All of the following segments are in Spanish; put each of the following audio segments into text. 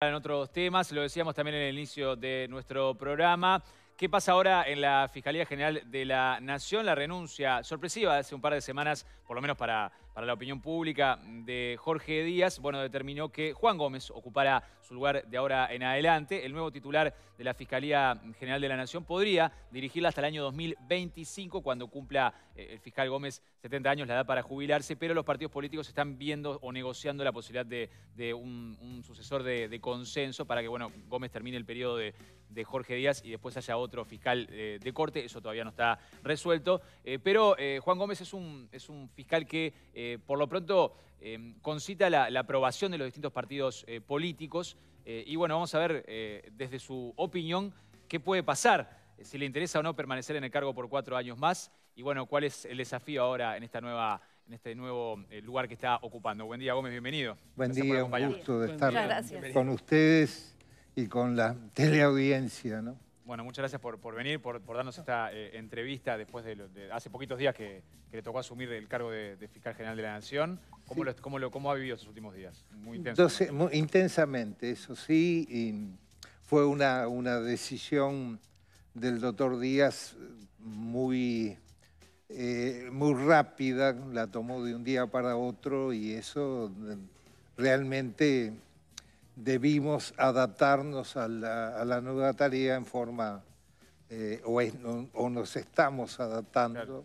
En otros temas, lo decíamos también en el inicio de nuestro programa, ¿qué pasa ahora en la Fiscalía General de la Nación? La renuncia sorpresiva hace un par de semanas, por lo menos para para la opinión pública de Jorge Díaz, bueno, determinó que Juan Gómez ocupara su lugar de ahora en adelante. El nuevo titular de la Fiscalía General de la Nación podría dirigirla hasta el año 2025, cuando cumpla eh, el fiscal Gómez 70 años, la edad para jubilarse, pero los partidos políticos están viendo o negociando la posibilidad de, un, sucesor de, consenso para que, bueno, Gómez termine el periodo de, Jorge Díaz y después haya otro fiscal eh, de corte. Eso todavía no está resuelto. Eh, pero Juan Gómez es un, es un fiscal que eh, por lo pronto em, concita la, aprobación de los distintos partidos eh, políticos. Eh, y bueno, vamos a ver desde su opinión qué puede pasar, si le interesa o no permanecer en el cargo por cuatro años más y bueno, cuál es el desafío ahora en esta nueva en este nuevo lugar que está ocupando. Buen día, Gómez, bienvenido. Buen día, un gusto estar con ustedes y con la teleaudiencia. ¿no? bueno, muchas gracias por, venir, por, darnos esta eh, entrevista después de, hace poquitos días que, le tocó asumir el cargo de, Fiscal General de la Nación. ¿Cómo, lo, cómo, ha vivido esos últimos días? Muy intensamente. muy intensamente, eso sí. fue una, una decisión del doctor Díaz muy, eh, muy rápida, la tomó de un día para otro y eso realmente debimos adaptarnos a la, a la nueva tarea en forma, eh, o, nos estamos adaptando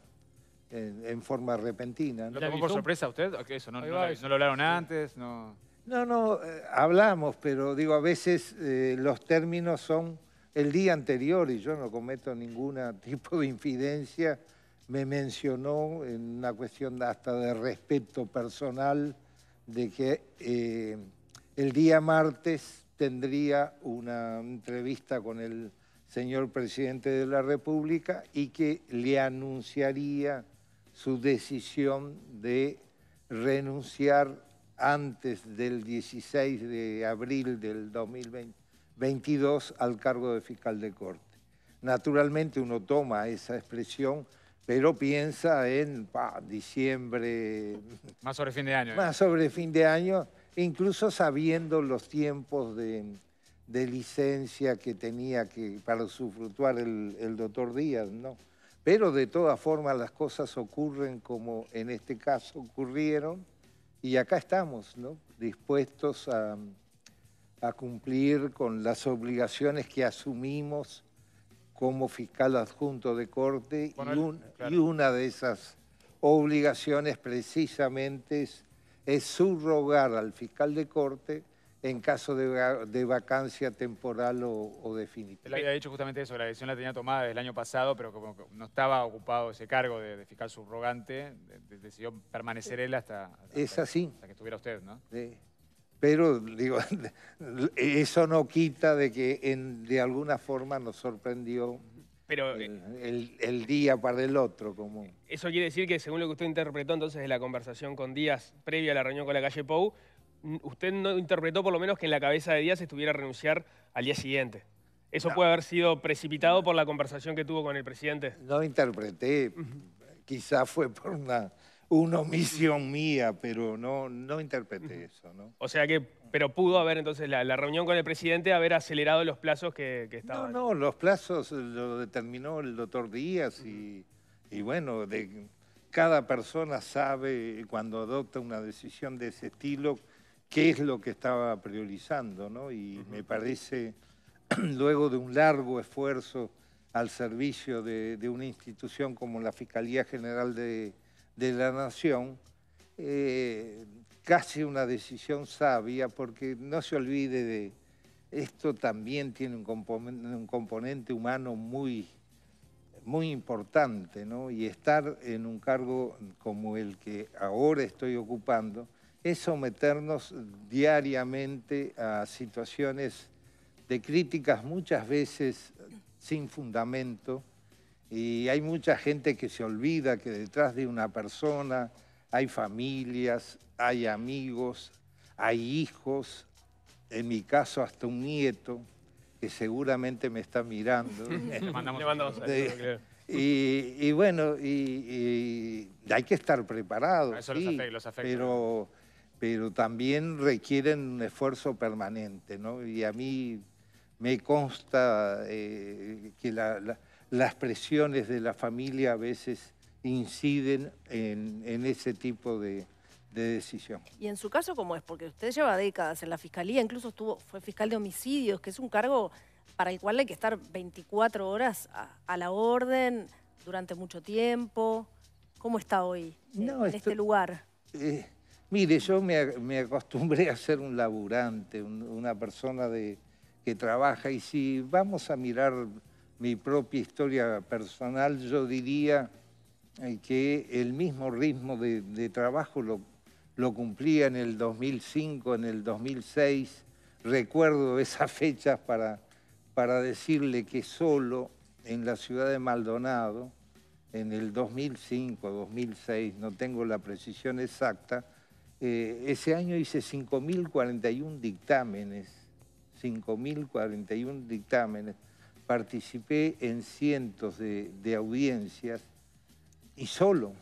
en, forma repentina. ¿no? ¿Lo tomó por sorpresa usted? eso, no, lo hablaron antes? No, no, no eh, hablamos, pero digo, a veces eh, los términos son el día anterior y yo no cometo ningún tipo de infidencia. Me mencionó en una cuestión hasta de respeto personal de que el día martes tendría una entrevista con el señor presidente de la República y que le anunciaría su decisión de renunciar antes del 16 de abril del 2022 al cargo de fiscal de corte. Naturalmente uno toma esa expresión, pero piensa en diciembre... Más sobre fin de año. ¿eh? Más sobre fin de año incluso sabiendo los tiempos de, licencia que tenía que, para sufrutuar el, doctor Díaz, ¿no? Pero de todas formas las cosas ocurren como en este caso ocurrieron y acá estamos, ¿no? Dispuestos a, cumplir con las obligaciones que asumimos como fiscal adjunto de corte y una de esas obligaciones precisamente es es subrogar al fiscal de corte en caso de, vacancia temporal o, definitiva. Él había dicho justamente eso, la decisión la tenía tomada desde el año pasado, pero como no estaba ocupado ese cargo de, fiscal subrogante, decidió permanecer él hasta, que estuviera usted, ¿no? Pero, digo, eso no quita de que de alguna forma nos sorprendió eh, el, día para el otro. común. Eso quiere decir que según lo que usted interpretó entonces de la conversación con Díaz previa a la reunión con la calle Pou, usted no interpretó por lo menos que en la cabeza de Díaz estuviera a renunciar al día siguiente. ¿Eso puede haber sido precipitado por la conversación que tuvo con el presidente? No interpreté, quizás fue por una, omisión mía, pero no, no interpreté eso. ¿no? O sea que pero pudo haber entonces la, reunión con el presidente haber acelerado los plazos que, estaban. No, no, los plazos lo determinó el doctor Díaz y, bueno, cada persona sabe cuando adopta una decisión de ese estilo qué es lo que estaba priorizando, ¿no? Y me parece, luego de un largo esfuerzo al servicio de, una institución como la Fiscalía General de, la Nación, eh, casi una decisión sabia porque no se olvide de... Esto también tiene un componente, humano muy, muy importante, ¿no? Y estar en un cargo como el que ahora estoy ocupando es someternos diariamente a situaciones de críticas muchas veces sin fundamento y hay mucha gente que se olvida que detrás de una persona hay familias, hay amigos, hay hijos, en mi caso hasta un nieto que seguramente me está mirando. y, bueno, y, hay que estar preparado, Pero, pero también requieren un esfuerzo permanente, ¿no? Y a mí me consta eh, que las presiones de la familia a veces inciden en, ese tipo de, decisión. Y en su caso, ¿cómo es? Porque usted lleva décadas en la fiscalía, incluso estuvo, fue fiscal de homicidios, que es un cargo para el cual hay que estar 24 horas a, la orden durante mucho tiempo. ¿Cómo está hoy eh, en este lugar? Eh, mire, yo me, acostumbré a ser un laburante, una persona de, que trabaja. Y si vamos a mirar mi propia historia personal, yo diría que el mismo ritmo de, trabajo lo, cumplía en el 2005, en el 2006. Recuerdo esas fechas para, decirle que solo en la ciudad de Maldonado, en el 2005, 2006, no tengo la precisión exacta, eh, ese año hice 5.041 dictámenes, 5.041 dictámenes, participé en cientos de audiencias y solo.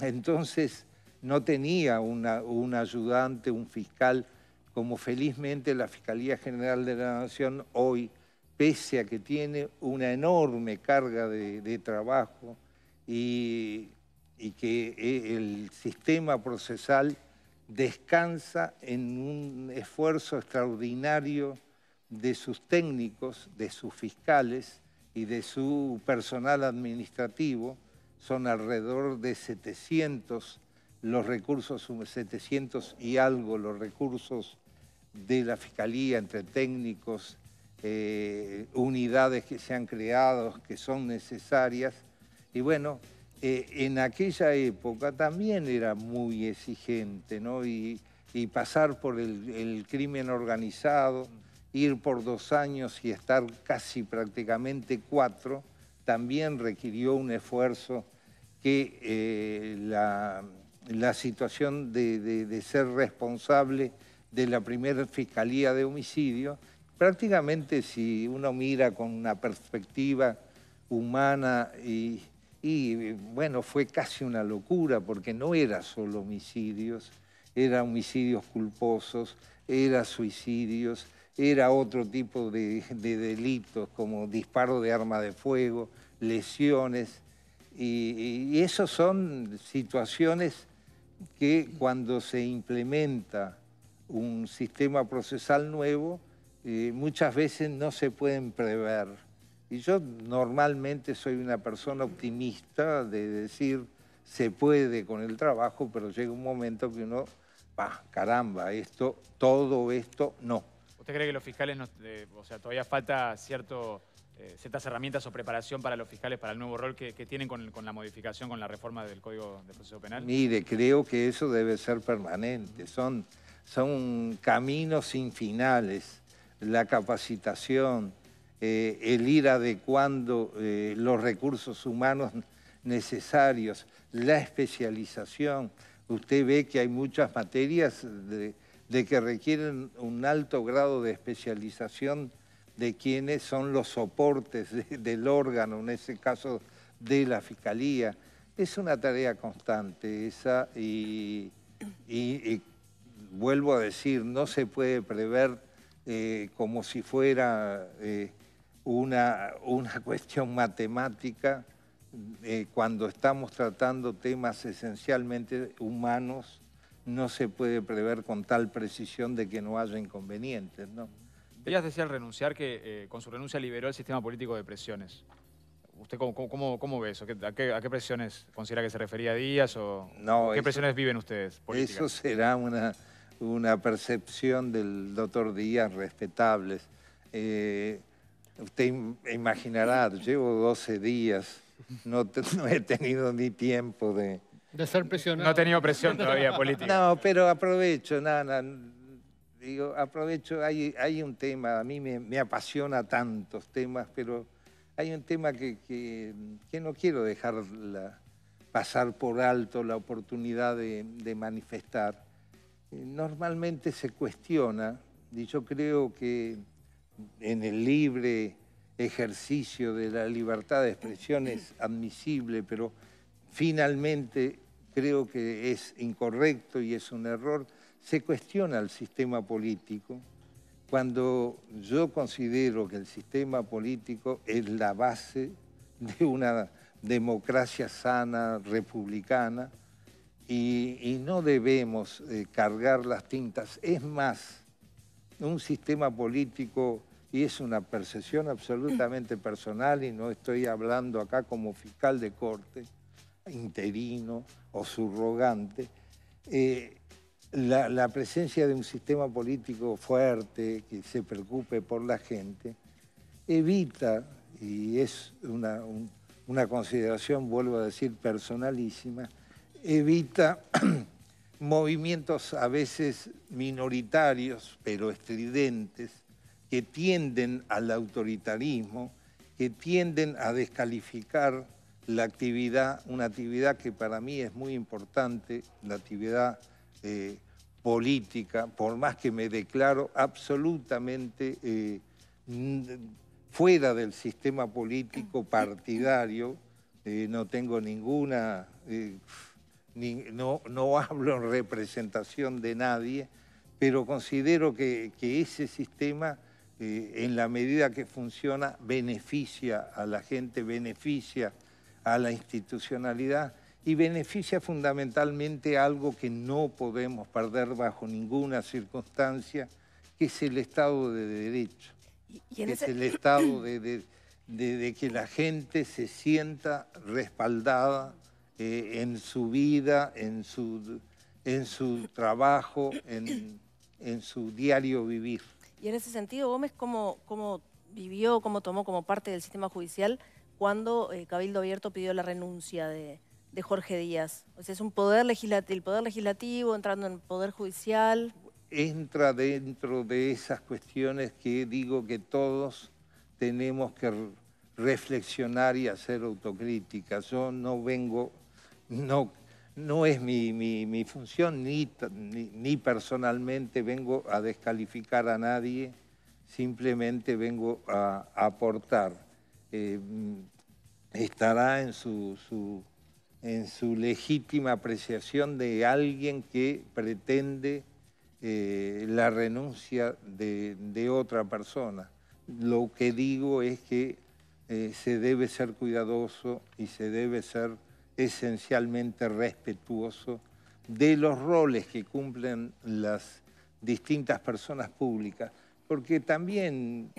Entonces no tenía un ayudante, un fiscal, como felizmente la Fiscalía General de la Nación hoy, pese a que tiene una enorme carga de, trabajo y que e, el sistema procesal descansa en un esfuerzo extraordinario de sus técnicos, de sus fiscales y de su personal administrativo, son alrededor de 700 los recursos, 700 y algo los recursos de la Fiscalía entre técnicos, eh, unidades que se han creado, que son necesarias. Y bueno, eh, en aquella época también era muy exigente, ¿no? Y, pasar por el, crimen organizado, ir por dos años y estar casi prácticamente cuatro, también requirió un esfuerzo que eh, la, situación de, ser responsable de la primera fiscalía de homicidio, prácticamente si uno mira con una perspectiva humana y, y bueno, fue casi una locura porque no era solo homicidios, eran homicidios culposos, eran suicidios, era otro tipo de, delitos como disparo de arma de fuego, lesiones, y, esas son situaciones que cuando se implementa un sistema procesal nuevo, eh, muchas veces no se pueden prever. Y yo normalmente soy una persona optimista de decir, se puede con el trabajo, pero llega un momento que uno, bah, caramba, esto, todo esto no. ¿Usted cree que los fiscales, no, o sea, todavía falta eh, ciertas herramientas o preparación para los fiscales para el nuevo rol que, tienen con, la modificación, con la reforma del Código de Proceso Penal? Mire, creo que eso debe ser permanente. Son, son caminos sin finales. La capacitación, eh, el ir adecuando eh, los recursos humanos necesarios, la especialización. Usted ve que hay muchas materias de de que requieren un alto grado de especialización de quienes son los soportes del órgano, en ese caso de la Fiscalía. Es una tarea constante esa y, vuelvo a decir, no se puede prever eh, como si fuera eh, una, una cuestión matemática eh, cuando estamos tratando temas esencialmente humanos no se puede prever con tal precisión de que no haya inconvenientes. ¿no? Díaz decía al renunciar que eh, con su renuncia liberó el sistema político de presiones. ¿Usted cómo, cómo, ve eso? ¿A qué, presiones considera que se refería Díaz? O, ¿Qué presiones viven ustedes? Políticas? Eso será una, una percepción del doctor Díaz respetables. Eh, usted imaginará, llevo 12 días, no, no he tenido ni tiempo de, de No ha tenido presión todavía política. No, pero aprovecho, nada, digo, aprovecho, hay, un tema, a mí me, apasiona tantos temas, pero hay un tema que, no quiero dejar pasar por alto la oportunidad de manifestar. Normalmente se cuestiona, y yo creo que en el libre ejercicio de la libertad de expresión es admisible, pero finalmente creo que es incorrecto y es un error, se cuestiona el sistema político cuando yo considero que el sistema político es la base de una democracia sana, republicana, y, no debemos eh, cargar las tintas. Es más, un sistema político, y es una percepción absolutamente personal, y no estoy hablando acá como fiscal de corte, interino o subrogante, eh, la, presencia de un sistema político fuerte que se preocupe por la gente, evita, y es una consideración, vuelvo a decir, personalísima, evita movimientos a veces minoritarios, pero estridentes, que tienden al autoritarismo, que tienden a descalificar la actividad, una actividad que para mí es muy importante, la actividad eh, política, por más que me declaro absolutamente eh, fuera del sistema político partidario, eh, no tengo ninguna, no, hablo en representación de nadie, pero considero que ese sistema... en la medida que funciona, beneficia a la gente, beneficia a la institucionalidad y beneficia fundamentalmente algo que no podemos perder bajo ninguna circunstancia, que es el Estado de Derecho, que es el Estado de, que la gente se sienta respaldada eh, en su vida, en su, en su trabajo, en, su diario vivir. Y en ese sentido, Gómez, cómo vivió, cómo tomó como parte del sistema judicial cuando eh, Cabildo Abierto pidió la renuncia de, Jorge Díaz. O sea, es un poder legislativo, el poder legislativo entrando en el poder judicial. Entra dentro de esas cuestiones que digo que todos tenemos que reflexionar y hacer autocrítica. Yo no vengo, no, no es mi, función, ni, ni, personalmente vengo a descalificar a nadie, simplemente vengo a aportar eh, estará en su, en su legítima apreciación de alguien que pretende eh, la renuncia de, otra persona. Lo que digo es que eh, se debe ser cuidadoso y se debe ser esencialmente respetuoso de los roles que cumplen las distintas personas públicas, porque también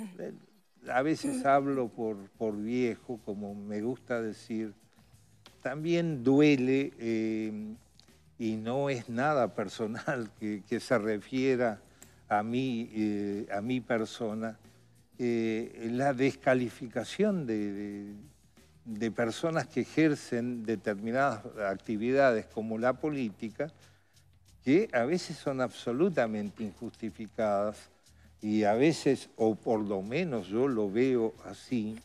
a veces hablo por, viejo, como me gusta decir, también duele eh, y no es nada personal que, se refiera a mí eh, a mi persona, eh, la descalificación de, personas que ejercen determinadas actividades como la política, que a veces son absolutamente injustificadas y a veces, o por lo menos yo lo veo así,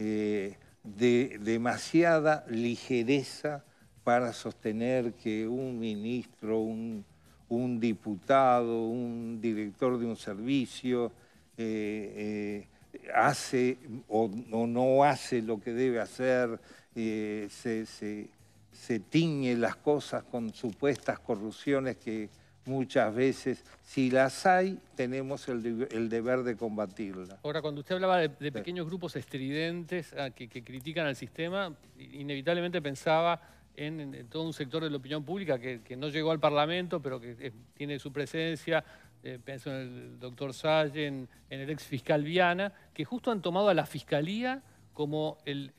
eh, de demasiada ligereza para sostener que un ministro, un, diputado, un director de un servicio eh, eh, hace o, no hace lo que debe hacer, se, se, se tiñe las cosas con supuestas corrupciones que, muchas veces. Si las hay, tenemos el, deber de combatirlas. Ahora, cuando usted hablaba de, pequeños grupos estridentes ah, que, critican al sistema, inevitablemente pensaba en, todo un sector de la opinión pública que, no llegó al Parlamento, pero que eh, tiene su presencia. Eh, pienso en el doctor Salle, en, el ex fiscal Viana, que justo han tomado a la fiscalía como el,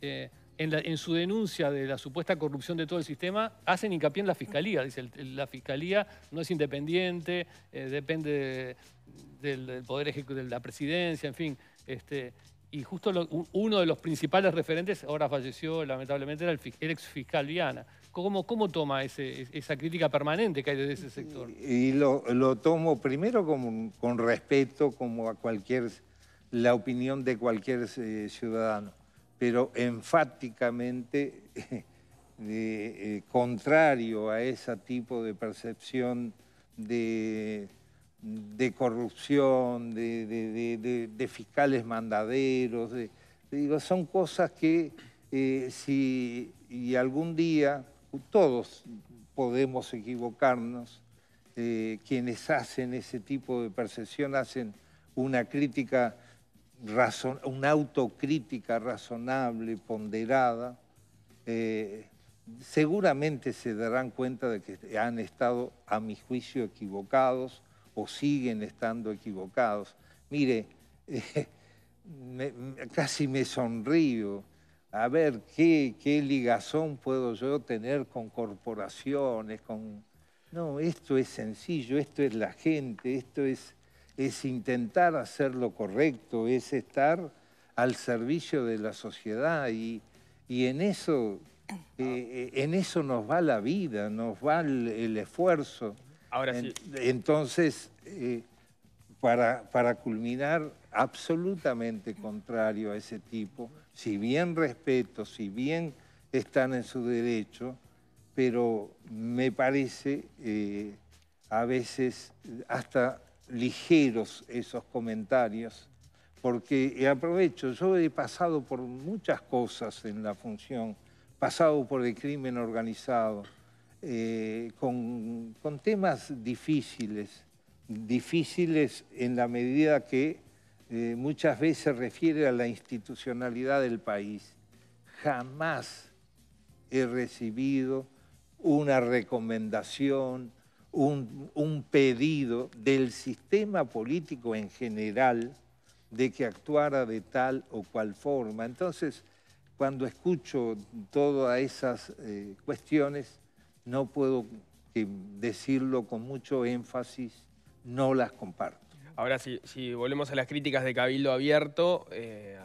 eh, en, su denuncia de la supuesta corrupción de todo el sistema, hacen hincapié en la fiscalía. Dice, la fiscalía no es independiente, eh, depende del, poder ejecutivo, de la presidencia, en fin. Este, y justo uno de los principales referentes, ahora falleció lamentablemente, era el, ex fiscal Viana. ¿Cómo, toma esa crítica permanente que hay desde ese sector? Y lo, tomo primero con, respeto, como a cualquier, la opinión de cualquier eh, ciudadano pero enfáticamente eh, contrario a ese tipo de percepción de, corrupción, de, fiscales mandaderos. digo, son cosas que eh, si algún día todos podemos equivocarnos, eh, quienes hacen ese tipo de percepción hacen una crítica una autocrítica razonable, ponderada, eh, seguramente se darán cuenta de que han estado, a mi juicio, equivocados o siguen estando equivocados. Mire, eh, casi me sonrío. A ver, ¿qué, ¿qué ligazón puedo yo tener con corporaciones? Con... No, esto es sencillo, esto es la gente, esto es es intentar hacer lo correcto, es estar al servicio de la sociedad y, en, eso, eh, eh, en eso nos va la vida, nos va el, esfuerzo. Ahora sí. entonces, eh, para, para culminar, absolutamente contrario a ese tipo, si bien respeto, si bien están en su derecho, pero me parece a veces hasta ligeros esos comentarios, porque aprovecho, yo he pasado por muchas cosas en la función, pasado por el crimen organizado, eh, con, temas difíciles, difíciles en la medida que eh, muchas veces refiere a la institucionalidad del país. Jamás he recibido una recomendación, un, pedido del sistema político en general de que actuara de tal o cual forma. Entonces, cuando escucho todas esas eh, cuestiones, no puedo eh, decirlo con mucho énfasis, no las comparto. Ahora, si, si volvemos a las críticas de Cabildo Abierto, eh,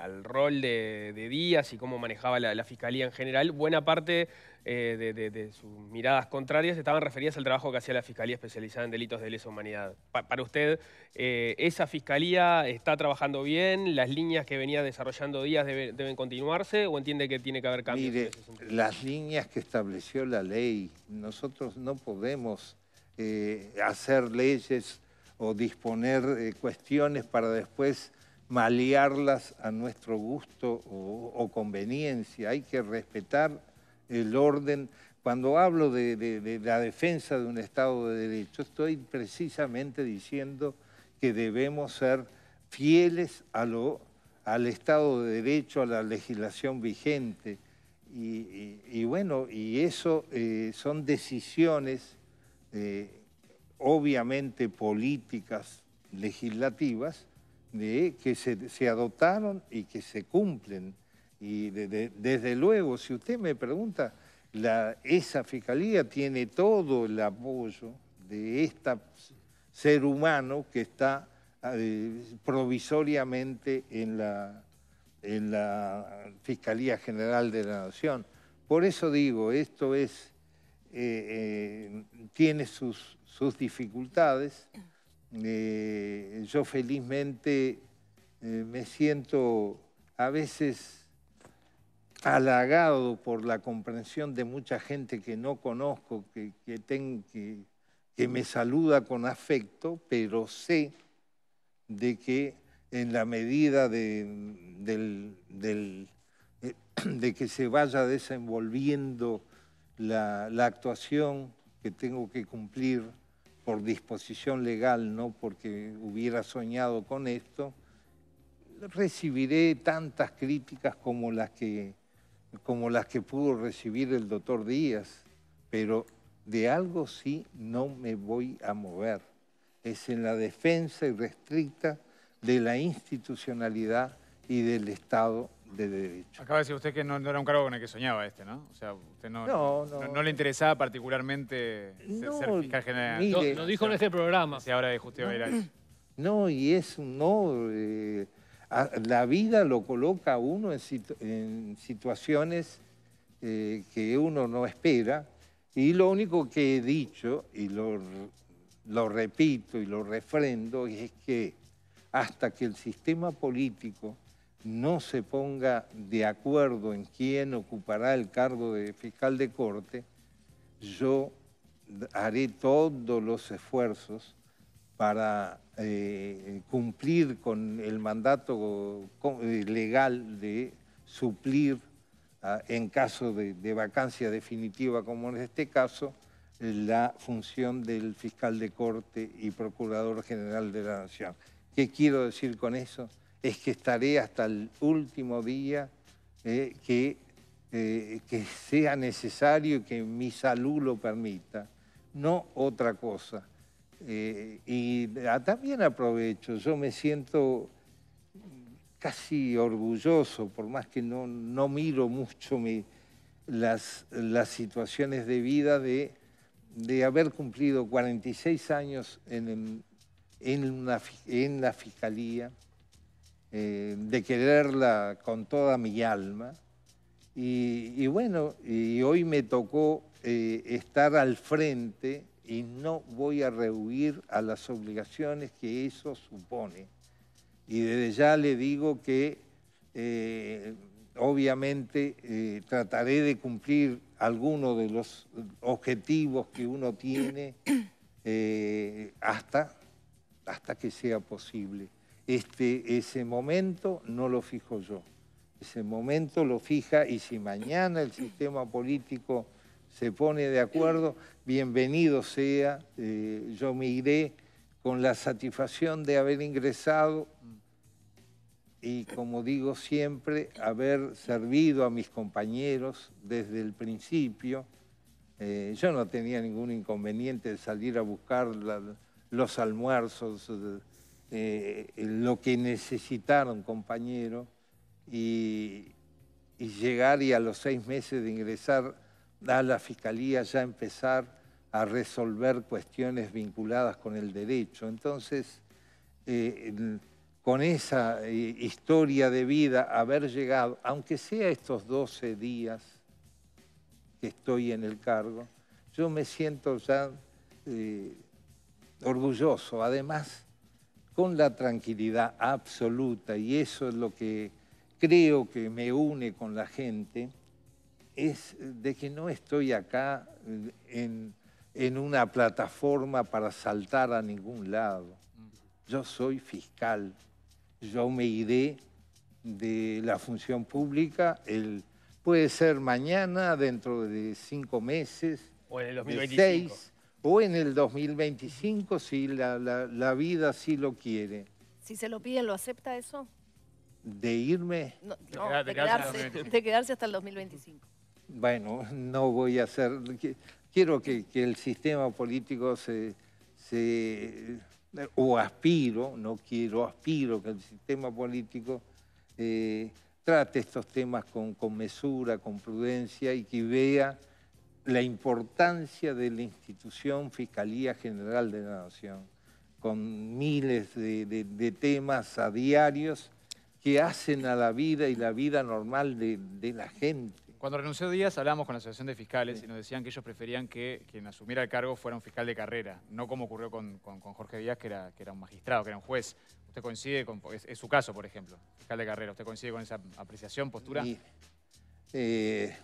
al, rol de, Díaz y cómo manejaba la, Fiscalía en general, buena parte eh, de, sus miradas contrarias estaban referidas al trabajo que hacía la Fiscalía especializada en delitos de lesa humanidad. para usted, eh, ¿esa Fiscalía está trabajando bien? ¿Las líneas que venía desarrollando Díaz deben continuarse o entiende que tiene que haber cambios? las líneas que estableció la ley, nosotros no podemos eh, hacer leyes o disponer cuestiones para después malearlas a nuestro gusto o, conveniencia, hay que respetar el orden. Cuando hablo de, la defensa de un Estado de Derecho, estoy precisamente diciendo que debemos ser fieles al Estado de Derecho, a la legislación vigente. Y, bueno, y eso eh, son decisiones eh, obviamente políticas, legislativas, que se, adoptaron y que se cumplen. Y desde luego, si usted me pregunta, la, esa fiscalía tiene todo el apoyo de este ser humano que está eh, provisoriamente en la, en la Fiscalía General de la Nación. Por eso digo, esto es, eh, eh, tiene sus, sus dificultades. Eh, yo felizmente eh, me siento a veces halagado por la comprensión de mucha gente que no conozco, que, que, me saluda con afecto, pero sé de que en la medida de, eh, que se vaya desenvolviendo la actuación que tengo que cumplir, por disposición legal, no porque hubiera soñado con esto, recibiré tantas críticas como las que, como las que pudo recibir el doctor Díaz, pero de algo sí no me voy a mover. Es en la defensa irrestricta de la institucionalidad y del Estado de derecho. Acaba de decir usted que no, era un cargo con el que soñaba este, ¿no? O sea, usted no, le interesaba particularmente ser, fiscal general. lo, dijo en este programa. ahora de Justicia No, y es no. Eh, la vida lo coloca a uno en, situaciones eh, que uno no espera. Y lo único que he dicho, y lo, lo repito y lo refrendo, es que hasta que el sistema político no se ponga de acuerdo en quién ocupará el cargo de fiscal de corte, yo haré todos los esfuerzos para eh, cumplir con el mandato eh, legal de suplir, ah, en caso de, vacancia definitiva como en este caso, la función del fiscal de corte y procurador general de la Nación. ¿Qué quiero decir con eso? es que estaré hasta el último día eh, que, eh, que sea necesario y que mi salud lo permita, no otra cosa. Eh, y ah, también aprovecho, yo me siento casi orgulloso, por más que no, miro mucho las, situaciones de vida de, haber cumplido 46 años en, en la Fiscalía, eh, de quererla con toda mi alma. Y, bueno, y hoy me tocó eh, estar al frente y no voy a rehuir a las obligaciones que eso supone. Y desde ya le digo que eh, obviamente trataré de cumplir algunos de los objetivos que uno tiene hasta, hasta que sea posible. Este, ese momento no lo fijo yo, ese momento lo fija y si mañana el sistema político se pone de acuerdo, bienvenido sea, eh, yo me iré con la satisfacción de haber ingresado y como digo siempre, haber servido a mis compañeros desde el principio. Eh, yo no tenía ningún inconveniente de salir a buscar los almuerzos. Eh, lo que necesitaron, compañero, y, llegar y a los seis meses de ingresar a la fiscalía ya empezar a resolver cuestiones vinculadas con el derecho. Entonces, eh, con esa eh, historia de vida, haber llegado, aunque sea estos 12 días que estoy en el cargo, yo me siento ya orgulloso. Además, con la tranquilidad absoluta, y eso es lo que creo que me une con la gente, es de que no estoy acá eh, en, una plataforma para saltar a ningún lado. Yo soy fiscal, yo me iré de la función pública, el, puede ser mañana, dentro de cinco meses, o en el 2025 o en el 2025 si la, vida sí lo quiere. Si se lo piden, ¿lo acepta eso? ¿De irme? No, de, quedarse, hasta el 2025. Bueno, no voy a hacer... Quiero que, el sistema político se, o aspiro, no quiero, aspiro que el sistema político eh, trate estos temas con, con mesura, con prudencia y que vea la importancia de la institución Fiscalía General de la Nación, con miles de, temas a diarios que hacen a la vida y la vida normal de, la gente. Cuando renunció Díaz hablamos con la Asociación de Fiscales y nos decían que ellos preferían que quien asumiera el cargo fuera un fiscal de carrera, no como ocurrió con, Jorge Díaz, que era, que era un magistrado, que era un juez. ¿Usted coincide con, es, su caso, por ejemplo, fiscal de carrera, ¿usted coincide con esa apreciación, postura? eh,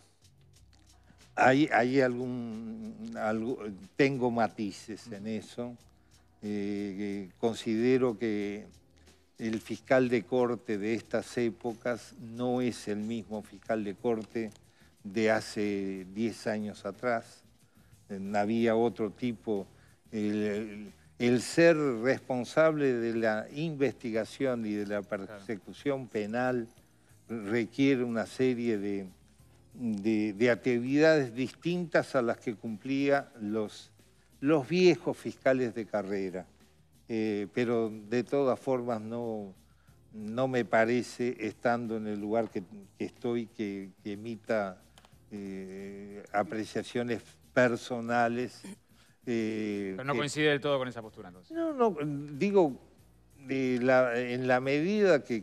hay, algún, tengo matices en eso. Eh, considero que el fiscal de corte de estas épocas no es el mismo fiscal de corte de hace 10 años atrás. Había otro tipo. el, ser responsable de la investigación y de la persecución penal requiere una serie de, de, actividades distintas a las que cumplía los, los viejos fiscales de carrera. Eh, pero de todas formas no, no me parece, estando en el lugar que, estoy, que, emita eh, apreciaciones personales. Eh, pero no coincide del todo con esa postura, entonces. No, no, digo, en la medida que,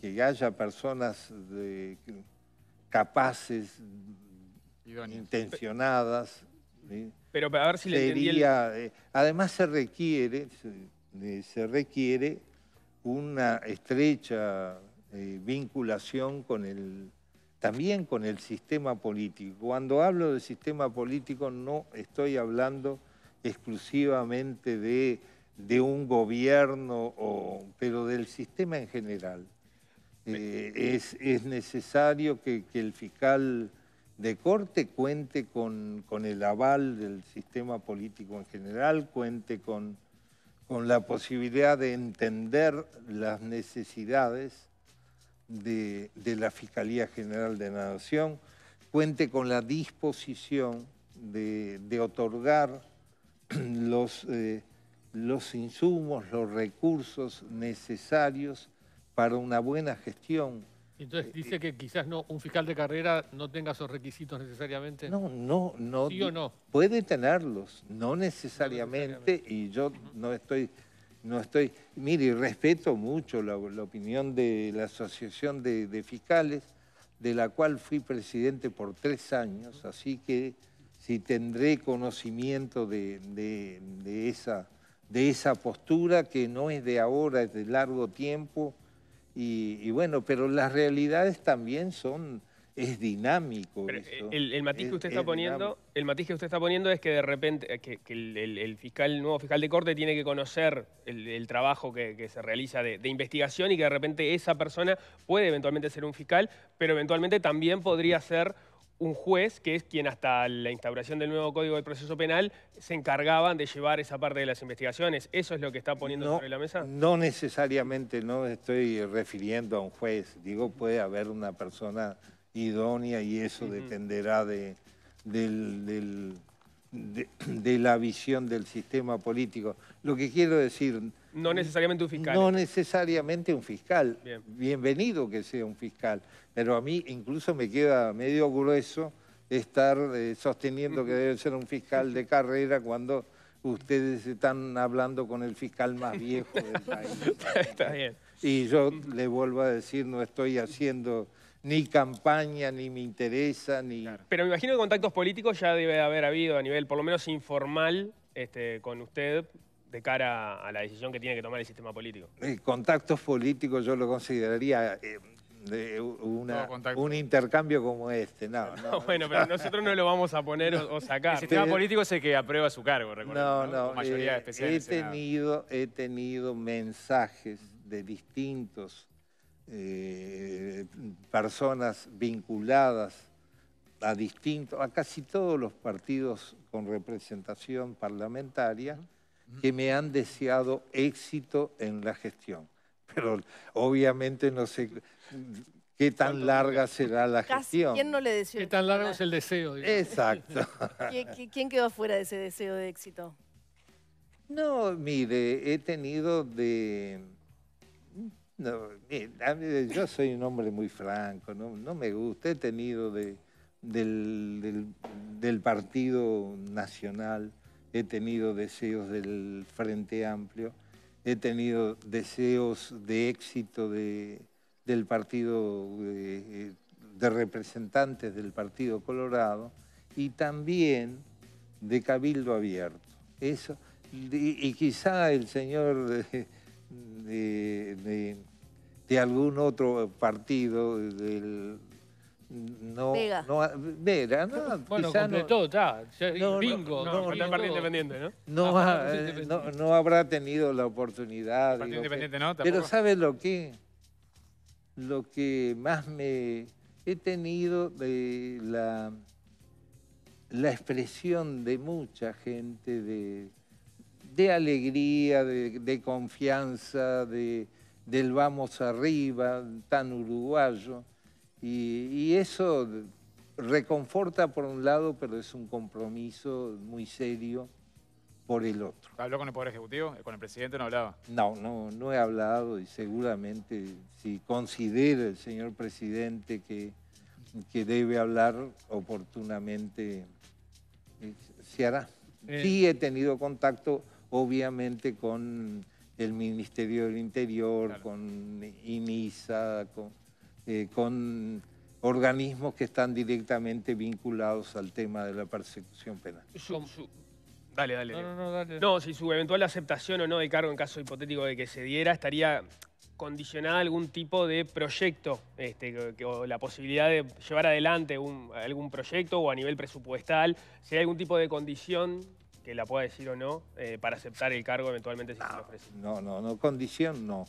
que haya personas de, capaces, intencionadas. Pero a ver si le eh, Además se requiere, se, eh, requiere una estrecha eh, vinculación con el, también con el sistema político. Cuando hablo del sistema político no estoy hablando exclusivamente de, un gobierno, pero del sistema en general. Eh, es, es, necesario que, el fiscal de corte cuente con, el aval del sistema político en general, cuente con, la posibilidad de entender las necesidades de, la Fiscalía General de la Nación, cuente con la disposición de, otorgar los, eh, los insumos, los recursos necesarios para una buena gestión. Entonces eh, dice eh, que quizás no un fiscal de carrera no tenga esos requisitos necesariamente. No, no, no. ¿Sí no? Puede tenerlos, no necesariamente, y yo no estoy, no estoy. Mire, respeto mucho la, opinión de la Asociación de, Fiscales, de la cual fui presidente por tres años, así que si tendré conocimiento esa, de esa postura que no es de ahora, es de largo tiempo y, bueno, pero las realidades también son es dinámico. Eh, el, matiz que usted está poniendo, el matiz que usted está poniendo es que de repente eh, el, el, fiscal, nuevo fiscal de corte tiene que conocer el, trabajo que, se realiza de, investigación y que de repente esa persona puede eventualmente ser un fiscal, pero eventualmente también podría ser un juez, que es quien hasta la instauración del nuevo Código de Proceso Penal se encargaban de llevar esa parte de las investigaciones. ¿Eso es lo que está poniendo sobre la mesa? No necesariamente, no estoy refiriendo a un juez. Digo, puede haber una persona idónea y eso dependerá de, la visión del sistema político. Lo que quiero decir... No necesariamente un fiscal. No necesariamente un fiscal. Bienvenido que sea un fiscal pero a mí incluso me queda medio grueso estar eh, sosteniendo que debe ser un fiscal de carrera cuando ustedes están hablando con el fiscal más viejo del país. Está bien. Y yo le vuelvo a decir, no estoy haciendo ni campaña, ni me interesa, ni... Pero me imagino que contactos políticos ya debe haber habido a nivel, por lo menos informal, este, con usted de cara a la decisión que tiene que tomar el sistema político. Eh, contactos políticos yo lo consideraría... Eh, de un intercambio como este. No, bueno, pero nosotros no lo vamos a poner o, sacar. El sistema este, político es el que aprueba su cargo, recuerdo. No, no, eh, he, tenido, he tenido mensajes de distintos eh, personas vinculadas a distintos, a casi todos los partidos con representación parlamentaria que me han deseado éxito en la gestión pero obviamente no sé qué tan larga será la gestión. ¿Quién no le deseó? ¿Qué tan largo es el deseo? Exacto. ¿Quién quedó fuera de ese deseo de éxito? No, mire, he tenido de... yo soy un hombre muy franco, no, no me gusta, he tenido de, del Partido Nacional, he tenido deseos del Frente Amplio, he tenido deseos de éxito de, del partido, de, representantes del Partido Colorado y también de Cabildo Abierto. Eso, y, quizá el señor de, de algún otro partido del, no, No, no, bueno, no, ¿no? No, habrá tenido la oportunidad. Partido independiente no, Pero ¿sabes lo que? Lo que más me he tenido de la, expresión de mucha gente de, alegría, de, confianza, de, del vamos arriba, tan uruguayo y, eso reconforta por un lado, pero es un compromiso muy serio por el otro. ¿Habló con el Poder Ejecutivo? ¿Con el presidente no hablaba? No, no, no he hablado y seguramente si considera el señor presidente que, que debe hablar oportunamente, eh, se hará. Eh. Sí he tenido contacto, obviamente, con el Ministerio del Interior, con INISA, con eh, con organismos que están directamente vinculados al tema de la persecución penal. Dale, dale. No, no, dale. No, si su eventual aceptación o no de cargo en caso hipotético de que se diera estaría condicionada a algún tipo de proyecto, este, o la posibilidad de llevar adelante algún proyecto o a nivel presupuestal, si hay algún tipo de condición que la pueda decir o no eh, para aceptar el cargo eventualmente si no, se ofrece. No, no, no, condición no.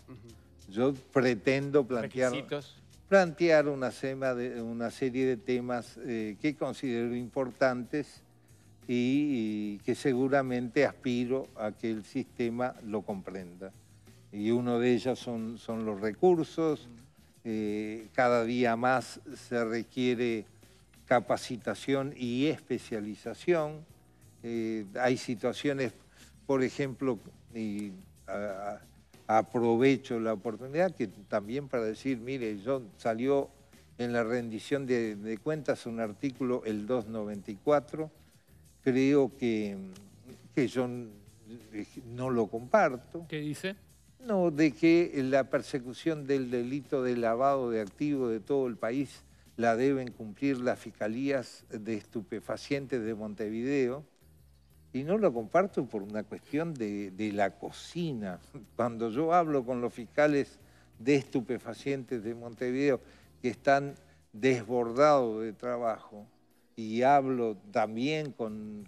Yo pretendo plantear plantear una, serie de temas eh, que considero importantes y, que seguramente aspiro a que el sistema lo comprenda. Y uno de ellos son, los recursos, eh, cada día más se requiere capacitación y especialización, eh, hay situaciones, por ejemplo, aprovecho la oportunidad que también para decir, mire, yo salió en la rendición de, cuentas un artículo, el 294, creo que, que yo no lo comparto. ¿Qué dice? No, de que la persecución del delito de lavado de activos de todo el país la deben cumplir las fiscalías de estupefacientes de Montevideo y no lo comparto por una cuestión de, la cocina. Cuando yo hablo con los fiscales de estupefacientes de Montevideo que están desbordados de trabajo y hablo también con,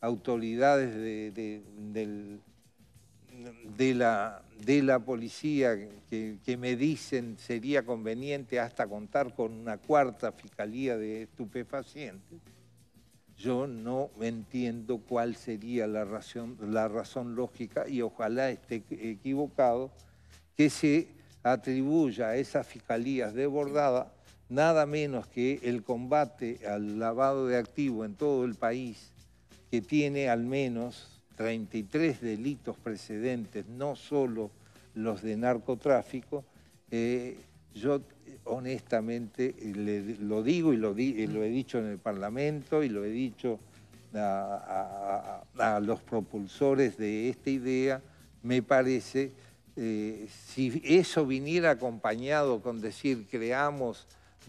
autoridades de, de, la, de, la, policía que, que, me dicen sería conveniente hasta contar con una cuarta fiscalía de estupefacientes. Yo no entiendo cuál sería la razón, la razón lógica, y ojalá esté equivocado, que se atribuya a esas fiscalías bordada, nada menos que el combate al lavado de activo en todo el país, que tiene al menos 33 delitos precedentes, no solo los de narcotráfico, eh, yo honestamente lo digo y lo, he dicho en el Parlamento y lo he dicho a, los propulsores de esta idea, me parece, eh, si eso viniera acompañado con decir creamos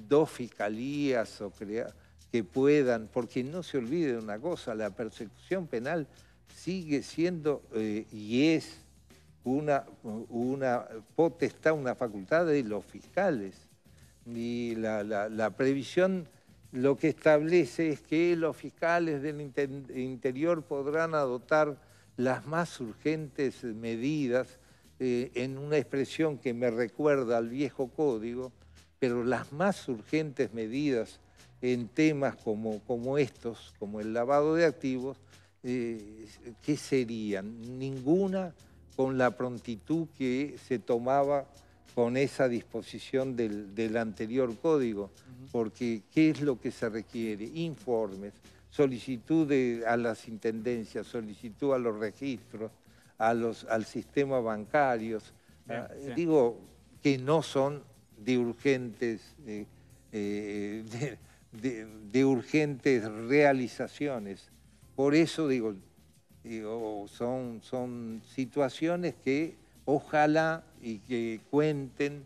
dos fiscalías o que puedan, porque no se olvide una cosa, la persecución penal sigue siendo eh, y es una, una potestad, una facultad de los fiscales. Y la, previsión lo que establece es que los fiscales del interior podrán adoptar las más urgentes medidas eh, en una expresión que me recuerda al viejo código, pero las más urgentes medidas en temas como, como estos, como el lavado de activos, eh, ¿qué serían? Ninguna con la prontitud que se tomaba con esa disposición del, anterior código, porque ¿qué es lo que se requiere? Informes, solicitud a las intendencias, solicitud a los registros, a los, al sistema bancario, ah, digo, que no son de urgentes, eh, eh, de urgentes realizaciones. Por eso digo, o son, son situaciones que ojalá y que cuenten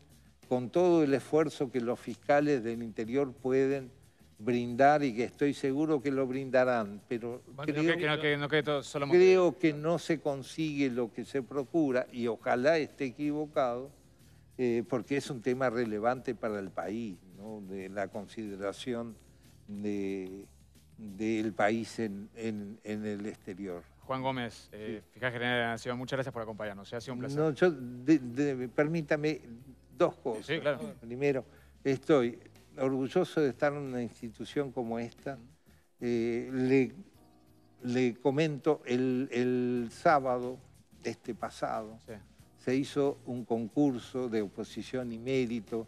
con todo el esfuerzo que los fiscales del interior pueden brindar y que estoy seguro que lo brindarán, pero creo, que, no, se consigue lo que se procura y ojalá esté equivocado, eh, porque es un tema relevante para el país, de la consideración del de, país en, en el exterior. Juan Gómez, eh, Fiscal General de la Nación, muchas gracias por acompañarnos. ¿eh? Ha sido un placer. permítame dos cosas. claro. Primero, estoy orgulloso de estar en una institución como esta. Eh, le, comento, el, sábado de este pasado se hizo un concurso de oposición y mérito,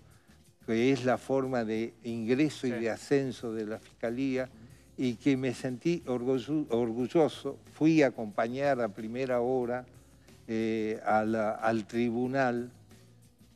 que es la forma de ingreso y de ascenso de la Fiscalía y que me sentí orgulloso. Fui a acompañar a primera hora eh, al tribunal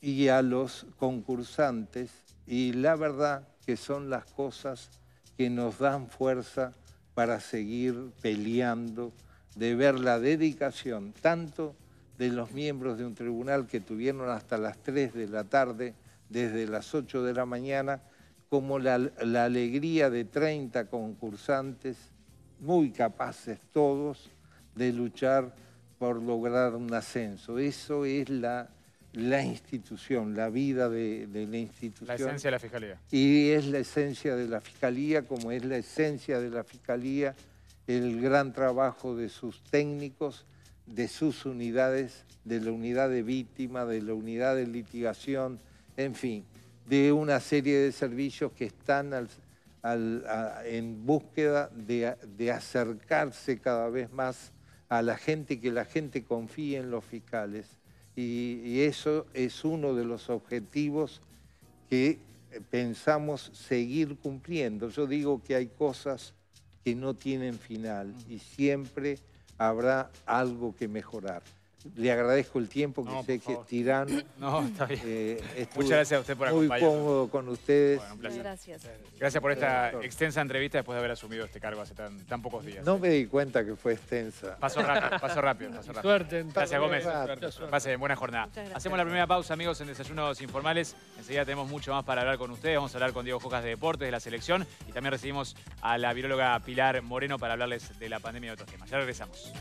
y a los concursantes y la verdad que son las cosas que nos dan fuerza para seguir peleando, de ver la dedicación tanto de los miembros de un tribunal que tuvieron hasta las 3 de la tarde, desde las 8 de la mañana, como la, alegría de 30 concursantes, muy capaces todos, de luchar por lograr un ascenso. Eso es la, la institución, la vida de, de, la institución. La esencia de la Fiscalía. Y es la esencia de la Fiscalía, como es la esencia de la Fiscalía, el gran trabajo de sus técnicos, de sus unidades, de la unidad de víctima, de la unidad de litigación, en fin de una serie de servicios que están en búsqueda de, acercarse cada vez más a la gente, que la gente confíe en los fiscales. y eso es uno de los objetivos que pensamos seguir cumpliendo. Yo digo que hay cosas que no tienen final y siempre habrá algo que mejorar. Le agradezco el tiempo que no, sé que No, está bien. Eh, Muchas gracias a usted por acompañarnos. Muy cómodo con ustedes. un placer. Gracias. por esta extensa entrevista después de haber asumido este cargo hace tan, pocos días. No me di cuenta que fue extensa. Paso rápido, pasó rápido. Suerte. Gracias, Gómez. Pase, buena jornada. Hacemos la primera pausa, amigos, en Desayunos Informales. Enseguida tenemos mucho más para hablar con ustedes. Vamos a hablar con Diego Jocas, de Deportes, de la selección. Y también recibimos a la bióloga Pilar Moreno para hablarles de la pandemia y otros temas. Ya regresamos.